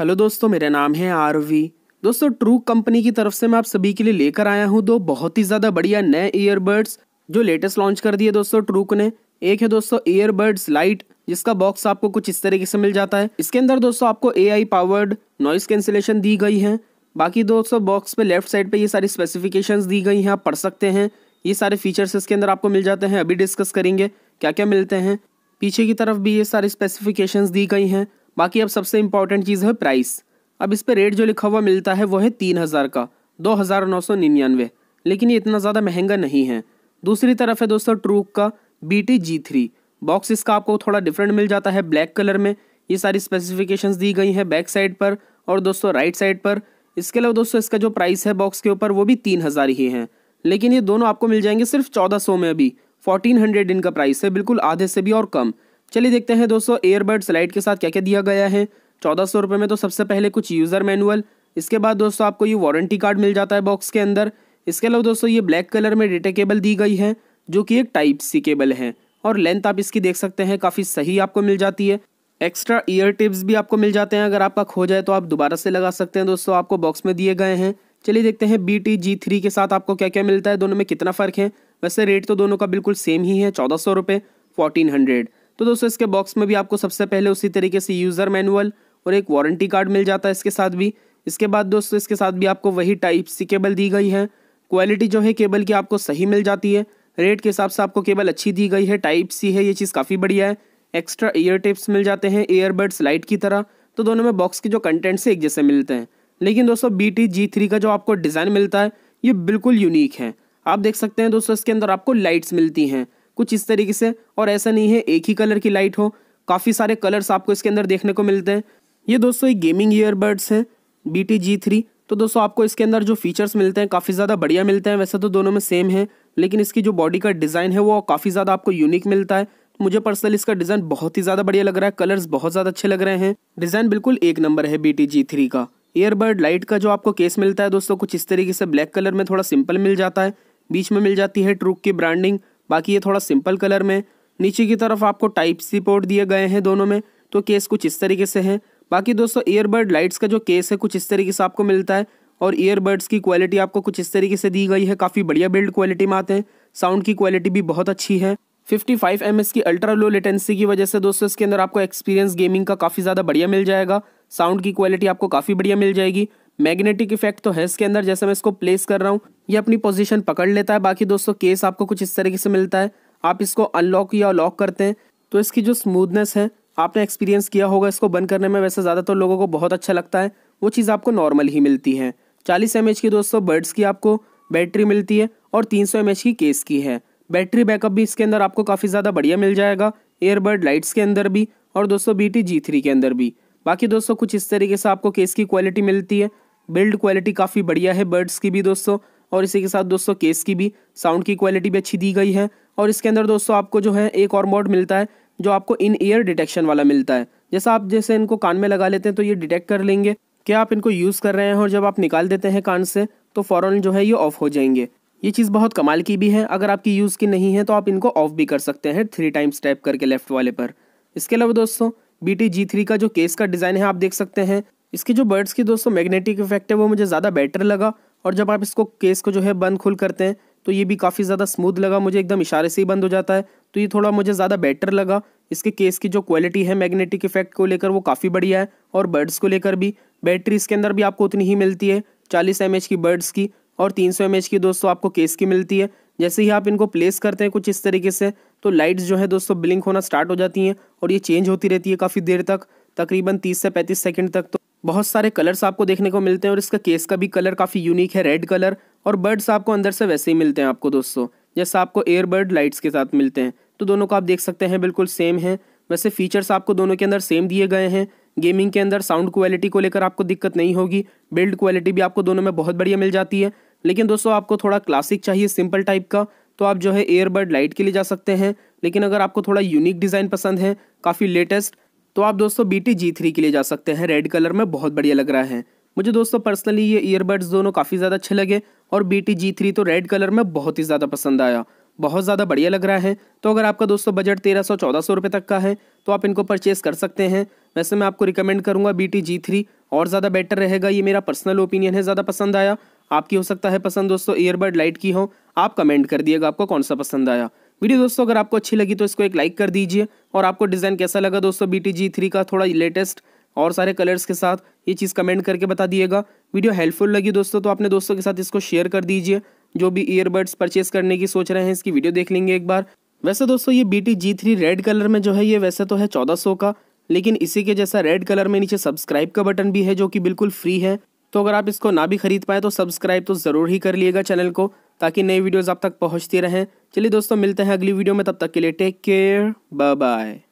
hello दोस्तों मेरा नाम है आरवी दोस्तों ट्रू कंपनी की तरफ से मैं आप सभी के लिए लेकर आया हूँ दो बहुत ही ज़्यादा बढ़िया नए ईयरबड्स जो लेटेस्ट लॉन्च कर दिए दोस्तों ट्रूक ने एक है दोस्तों ईयरबड्स लाइट जिसका बॉक्स आपको कुछ इस तरीके से मिल जाता है इसके अंदर दोस्तों आपको ए पावर्ड नॉइस कैंसिलेशन दी गई है बाकी दोस्तों बॉक्स पे लेफ्ट साइड पे ये सारी स्पेसिफिकेशंस दी गई हैं आप पढ़ सकते हैं ये सारे फीचर्स इसके अंदर आपको मिल जाते हैं अभी डिस्कस करेंगे क्या क्या मिलते हैं पीछे की तरफ भी ये सारी स्पेसिफिकेशंस दी गई हैं बाकी अब सबसे इम्पॉर्टेंट चीज़ है प्राइस अब इस पर रेट जो लिखा हुआ मिलता है वो है तीन हज़ार का दो हज़ार नौ सौ निन्यानवे लेकिन ये इतना ज़्यादा महंगा नहीं है दूसरी तरफ है दोस्तों ट्रूक का B T G three box इसका आपको थोड़ा डिफरेंट मिल जाता है ब्लैक कलर में ये सारी स्पेसिफिकेशन दी गई हैं बैक साइड पर और दोस्तों राइट साइड पर इसके अलावा दोस्तों इसका जो प्राइस है बॉक्स के ऊपर वो भी तीन हज़ार ही है लेकिन ये दोनों आपको मिल जाएंगे सिर्फ चौदह सौ में अभी फोर्टीन हंड्रेड इनका प्राइस है बिल्कुल आधे से भी और कम चलिए देखते हैं दोस्तों एयरबड स्लाइड के साथ क्या क्या दिया गया है चौदह सौ रुपये में तो सबसे पहले कुछ यूज़र मैनुअल इसके बाद दोस्तों आपको ये वारंटी कार्ड मिल जाता है बॉक्स के अंदर इसके अलावा दोस्तों ये ब्लैक कलर में डेटा केबल दी गई है जो कि एक टाइप सी केबल है और लेंथ आप इसकी देख सकते हैं काफ़ी सही आपको मिल जाती है एक्स्ट्रा ईयर टिप्स भी आपको मिल जाते हैं अगर आपका खो जाए तो आप दोबारा से लगा सकते हैं दोस्तों आपको बॉक्स में दिए गए हैं चलिए देखते हैं बी टी जी थ्री के साथ आपको क्या क्या मिलता है दोनों में कितना फ़र्क है वैसे रेट तो दोनों का बिल्कुल सेम ही है चौदह सौ रुपये फोर्टीन हंड्रेड तो दोस्तों इसके बॉक्स में भी आपको सबसे पहले उसी तरीके से यूज़र मैनुअल और एक वारंटी कार्ड मिल जाता है इसके साथ भी इसके बाद दोस्तों इसके साथ भी आपको वही टाइप सी केबल दी गई है क्वालिटी जो है केबल की आपको सही मिल जाती है रेट के हिसाब से आपको केबल अच्छी दी गई है टाइप सी है ये चीज़ काफ़ी बढ़िया है एक्स्ट्रा ईयर टिप्स मिल जाते हैं ईयरबड्स लाइट की तरह तो दोनों में बॉक्स के जो कंटेंट्स है एक जैसे मिलते हैं लेकिन दोस्तों बी टी जी थ्री का जो आपको डिज़ाइन मिलता है ये बिल्कुल यूनिक है आप देख सकते हैं दोस्तों इसके अंदर आपको लाइट्स मिलती हैं कुछ इस तरीके से और ऐसा नहीं है एक ही कलर की लाइट हो काफ़ी सारे कलर्स आपको इसके अंदर देखने को मिलते हैं ये दोस्तों एक गेमिंग ईयरबड्स हैं बी टी जी थ्री तो दोस्तों आपको इसके अंदर जो फीचर्स मिलते हैं काफ़ी ज़्यादा बढ़िया मिलते हैं वैसे तो दोनों में सेम है लेकिन इसकी जो बॉडी का डिज़ाइन है वो काफ़ी ज़्यादा आपको यूनिक मिलता है मुझे पर्सनल इसका डिज़ाइन बहुत ही ज़्यादा बढ़िया लग रहा है कलर्स बहुत ज़्यादा अच्छे लग रहे हैं डिज़ाइन बिल्कुल एक नंबर है बी टी जी थ्री का ईयरबड लाइट का जो आपको केस मिलता है दोस्तों कुछ इस तरीके से ब्लैक कलर में थोड़ा सिंपल मिल जाता है बीच में मिल जाती है ट्रूक की ब्रांडिंग बाकी ये थोड़ा सिंपल कलर में नीचे की तरफ आपको टाइप सी पोर्ट दिए गए हैं दोनों में तो केस कुछ इस तरीके से है बाकी दोस्तों ईयरबड लाइट्स का जो केस है कुछ इस तरीके से आपको मिलता है और ईयरबड्स की क्वालिटी आपको कुछ इस तरीके से दी गई है काफ़ी बढ़िया बिल्ड क्वालिटी में आते हैं साउंड की क्वालिटी भी बहुत अच्छी है 55 फाइव की अल्ट्रा लो लेटेंसी की वजह से दोस्तों इसके अंदर आपको एक्सपीरियंस गेमिंग का काफ़ी ज़्यादा बढ़िया मिल जाएगा साउंड की क्वालिटी आपको काफ़ी बढ़िया मिल जाएगी मैग्नेटिक इफेक्ट तो है इसके अंदर जैसे मैं इसको प्लेस कर रहा हूँ ये अपनी पोजीशन पकड़ लेता है बाकी दोस्तों केस आपको कुछ इस तरीके से मिलता है आप इसको अनलॉक या लॉक करते हैं तो इसकी जो स्मूदनेस है आपने एक्सपीरियंस किया होगा इसको बंद करने में वैसे ज़्यादातर तो लोगों को बहुत अच्छा लगता है वो चीज़ आपको नॉर्मल ही मिलती है चालीस एम की दोस्तों बर्ड्स की आपको बैटरी मिलती है और तीन सौ की केस की है बैटरी बैकअप भी इसके अंदर आपको काफ़ी ज़्यादा बढ़िया मिल जाएगा एयरबर्ड लाइट्स के अंदर भी और दोस्तों बी टी के अंदर भी बाकी दोस्तों कुछ इस तरीके से आपको केस की क्वालिटी मिलती है बिल्ड क्वालिटी काफ़ी बढ़िया है बर्ड्स की भी दोस्तों और इसी के साथ दोस्तों केस की भी साउंड की क्वालिटी भी अच्छी दी गई है और इसके अंदर दोस्तों आपको जो है एक और मोड मिलता है जो आपको इन ईयर डिटेक्शन वाला मिलता है जैसा आप जैसे इनको कान में लगा लेते हैं तो ये डिटेक्ट कर लेंगे कि आप इनको यूज़ कर रहे हैं और जब आप निकाल देते हैं कान से तो फ़ौरन जो है ये ऑफ़ हो जाएंगे ये चीज़ बहुत कमाल की भी है अगर आपकी यूज़ की नहीं है तो आप इनको ऑफ भी कर सकते हैं थ्री टाइम्स टैप करके लेफ्ट वाले पर इसके अलावा दोस्तों बी टी जी थ्री का जो केस का डिज़ाइन है आप देख सकते हैं इसकी जो बर्ड्स की दोस्तों मैग्नेटिक इफेक्ट है वो मुझे ज़्यादा बेटर लगा और जब आप इसको केस को जो है बंद खुल करते हैं तो ये भी काफ़ी ज़्यादा स्मूथ लगा मुझे एकदम इशारे से ही बंद हो जाता है तो ये थोड़ा मुझे ज़्यादा बेटर लगा इसके केस की जो क्वालिटी है मैग्नेटिक इफेक्ट को लेकर वो काफ़ी बढ़िया है और बर्ड्स को लेकर भी बैटरी इसके अंदर भी आपको उतनी ही मिलती है चालीस एम की बर्ड्स की और तीन सौ की दोस्तों आपको केस की मिलती है जैसे ही आप इनको प्लेस करते हैं कुछ इस तरीके से तो लाइट्स जो है दोस्तों ब्लिंक होना स्टार्ट हो जाती हैं और ये चेंज होती रहती है काफ़ी देर तक तकरीबन तीस से पैंतीस सेकेंड तक तो बहुत सारे कलर्स आपको देखने को मिलते हैं और इसका केस का भी कलर काफ़ी यूनिक है रेड कलर और बर्ड्स आपको अंदर से वैसे ही मिलते हैं आपको दोस्तों जैसे आपको एयरबर्ड लाइट्स के साथ मिलते हैं तो दोनों को आप देख सकते हैं बिल्कुल सेम है वैसे फीचर्स आपको दोनों के अंदर सेम दिए गए हैं गेमिंग के अंदर साउंड क्वालिटी को लेकर आपको दिक्कत नहीं होगी बिल्ड क्वालिटी भी आपको दोनों में बहुत बढ़िया मिल जाती है लेकिन दोस्तों आपको थोड़ा क्लासिक चाहिए सिंपल टाइप का तो आप जो है एयरबर्ड लाइट के लिए जा सकते हैं लेकिन अगर आपको थोड़ा यूनिक डिज़ाइन पसंद है काफ़ी लेटेस्ट तो आप दोस्तों बी टी जी थ्री के लिए जा सकते हैं रेड कलर में बहुत बढ़िया लग रहा है मुझे दोस्तों पर्सनली ये ईयरबड्स दोनों काफ़ी ज़्यादा अच्छे लगे और बी टी जी थ्री तो रेड कलर में बहुत ही ज़्यादा पसंद आया बहुत ज़्यादा बढ़िया लग रहा है तो अगर आपका दोस्तों बजट तेरह सौ चौदह सौ रुपये तक का है तो आप इनको परचेस कर सकते हैं वैसे मैं आपको रिकमेंड करूँगा बी टी जी थ्री और ज़्यादा बेटर रहेगा ये मेरा पर्सनल ओपिनियन है ज़्यादा पसंद आया आपकी हो सकता है पसंद दोस्तों ईयरबड लाइट की हो आप कमेंट कर दिएगा आपको कौन सा पसंद आया वीडियो दोस्तों अगर आपको अच्छी लगी तो इसको एक लाइक कर दीजिए और आपको डिज़ाइन कैसा लगा दोस्तों बी टी का थोड़ा लेटेस्ट और सारे कलर्स के साथ ये चीज़ कमेंट करके बता दिएगा वीडियो हेल्पफुल लगी दोस्तों तो अपने दोस्तों के साथ इसको शेयर कर दीजिए जो भी ईयरबड्स परचेस करने की सोच रहे हैं इसकी वीडियो देख लेंगे एक बार वैसे दोस्तों ये बी टी रेड कलर में जो है ये वैसे तो है चौदह का लेकिन इसी के जैसा रेड कलर में नीचे सब्सक्राइब का बटन भी है जो कि बिल्कुल फ्री है तो अगर आप इसको ना भी खरीद पाए तो सब्सक्राइब तो ज़रूर ही कर लिएगा चैनल को ताकि नई वीडियोज़ आप तक पहुँचती रहें चलिए दोस्तों मिलते हैं अगली वीडियो में तब तक के लिए टेक केयर बाय बाय